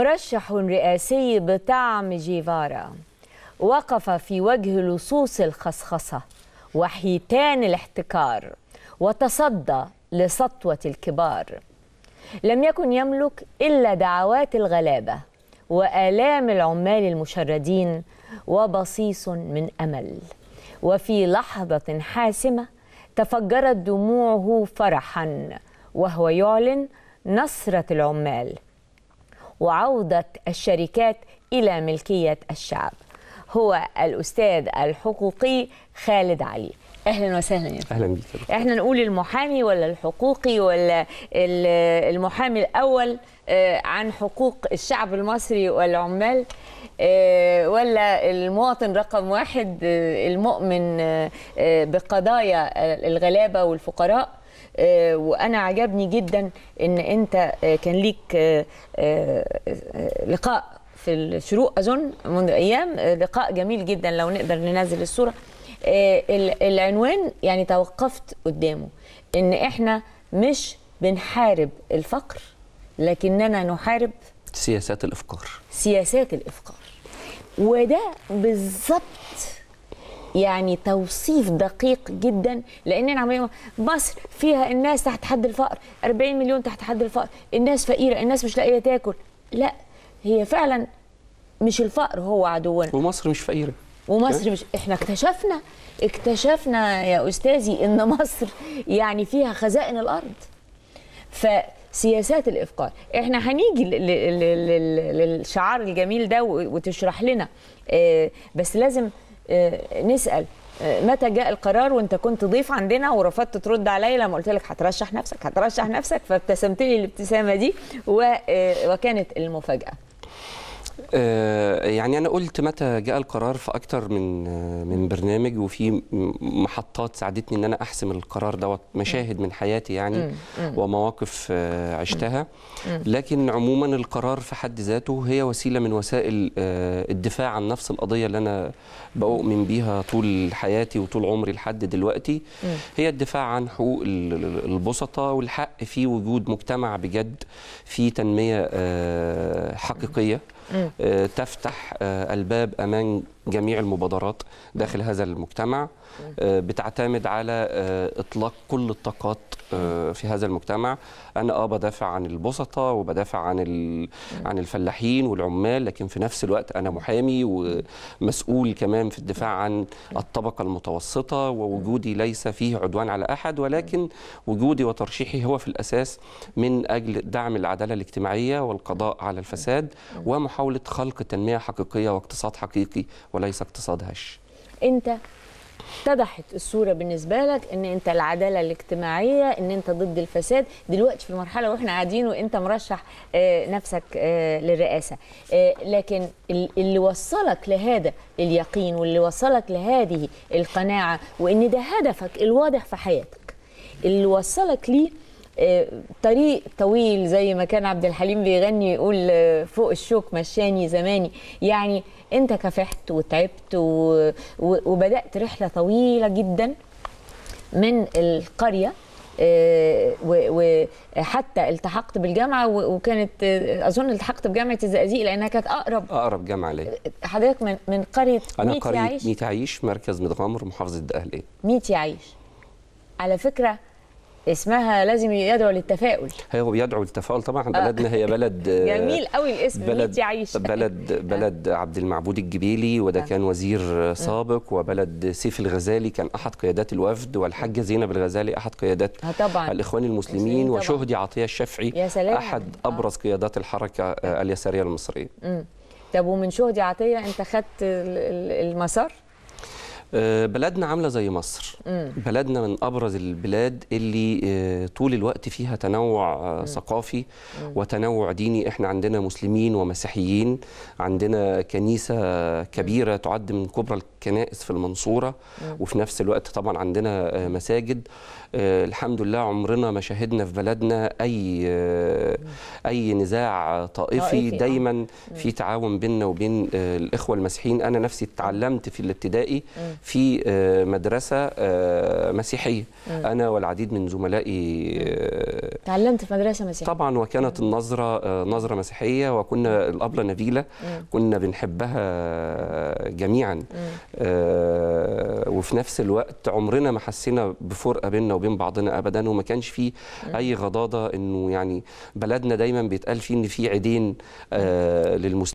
مرشح رئاسي بطعم جيفارا وقف في وجه لصوص الخصخصة وحيتان الاحتكار وتصدى لسطوة الكبار لم يكن يملك إلا دعوات الغلابة وآلام العمال المشردين وبصيص من أمل وفي لحظة حاسمة تفجرت دموعه فرحا وهو يعلن نصرة العمال وعودة الشركات إلى ملكية الشعب هو الأستاذ الحقوقي خالد علي اهلا وسهلا يا اهلا بيك احنا نقول المحامي ولا الحقوقي ولا المحامي الاول آه، عن حقوق الشعب المصري والعمال آه، ولا المواطن رقم واحد آه، المؤمن بقضايا الغلابه والفقراء آه، وانا عجبني جدا ان انت آه، كان ليك آه، لقاء في الشروق اظن منذ ايام لقاء جميل جدا لو نقدر ننزل الصوره العنوان يعني توقفت قدامه ان احنا مش بنحارب الفقر لكننا نحارب سياسات الافقار سياسات الافقار وده بالظبط يعني توصيف دقيق جدا لاننا عمالين مصر فيها الناس تحت حد الفقر 40 مليون تحت حد الفقر الناس فقيره الناس مش لاقيه تاكل لا هي فعلا مش الفقر هو عدونا ومصر مش فقيره ومصر مش احنا اكتشفنا اكتشفنا يا استاذي ان مصر يعني فيها خزائن الارض فسياسات الافقار احنا هنيجي للشعار الجميل ده وتشرح لنا آه، بس لازم آه، نسال آه، متى جاء القرار وانت كنت ضيف عندنا ورفضت ترد عليا لما قلت لك هترشح نفسك هترشح نفسك فابتسمت لي الابتسامه دي آه، وكانت المفاجاه آه، يعني انا قلت متى جاء القرار في اكتر من آه، من برنامج وفي محطات ساعدتني ان انا احسم القرار دوت مشاهد من حياتي يعني ومواقف آه، عشتها لكن عموما القرار في حد ذاته هي وسيله من وسائل الدفاع عن نفس القضيه اللي انا بؤمن بيها طول حياتي وطول عمري لحد دلوقتي هي الدفاع عن حقوق البسطاء والحق في وجود مجتمع بجد في تنميه حقيقيه آه، تفتح آه، الباب امام جميع المبادرات داخل هذا المجتمع آه، بتعتمد على اطلاق كل الطاقات في هذا المجتمع انا اه بدافع عن البسطاء وبدافع عن عن الفلاحين والعمال لكن في نفس الوقت انا محامي ومسؤول كمان في الدفاع عن الطبقه المتوسطه ووجودي ليس فيه عدوان على احد ولكن وجودي وترشيحي هو في الاساس من اجل دعم العداله الاجتماعيه والقضاء على الفساد ومحاولة محاولة خلق تنمية حقيقية واقتصاد حقيقي وليس اقتصاد هش أنت اتضحت الصورة بالنسبة لك ان انت العدالة الاجتماعية ان انت ضد الفساد دلوقتي في المرحلة واحنا قاعدين وانت مرشح آه، نفسك آه، للرئاسة آه، لكن اللي وصلك لهذا اليقين واللي وصلك لهذه القناعة وان ده هدفك الواضح في حياتك اللي وصلك ليه آه، طريق طويل زي ما كان عبد الحليم بيغني يقول آه، فوق الشوك مشاني زماني يعني انت كافحت وتعبت وبدات رحله طويله جدا من القريه آه، وحتى التحقت بالجامعه وكانت اظن التحقت بجامعه الزقازيق لانها كانت اقرب اقرب جامعه ليا حضرتك من من قريه انا قريه ميت يعيش مركز متغامر محافظه الدقهليه ميت يعيش على فكره اسمها لازم يدعو للتفاؤل هو يدعو للتفاؤل طبعا بلدنا هي آه. بلد آه، جميل قوي الاسم بلد يعيش بلد بلد آه. عبد المعبود الجبيلي وده آه. كان وزير سابق وبلد سيف الغزالي كان احد قيادات الوفد والحاجه زينب الغزالي احد قيادات طبعا. الاخوان المسلمين طبعا. وشهدي عطيه الشافعي يا سلام. احد ابرز قيادات الحركه اليساريه المصريه طب ومن شهدي عطيه انت خدت المسار آه، بلدنا عامله زي مصر بلدنا من ابرز البلاد اللي آه، طول الوقت فيها تنوع آه، ثقافي وتنوع ديني احنا عندنا مسلمين ومسيحيين عندنا كنيسه كبيره تعد من كبرى الكنائس في المنصوره وفي نفس الوقت طبعا عندنا مساجد الحمد لله عمرنا ما شهدنا في بلدنا اي اي نزاع طائفي دايما في تعاون بيننا وبين الاخوه المسيحيين انا نفسي اتعلمت في الابتدائي في آه، مدرسه آه، مسيحيه انا والعديد من زملائي آه، تعلمت في مدرسه مسيحيه طبعا وكانت النظره نظره مسيحيه وكنا الابله نبيله كنا بنحبها جميعا وفي نفس الوقت عمرنا ما حسينا بفرقه بيننا وبين بعضنا ابدا وما كانش فيه اي غضاضه انه يعني بلدنا دايما بيتقال فيه ان في عيدين للمسلمين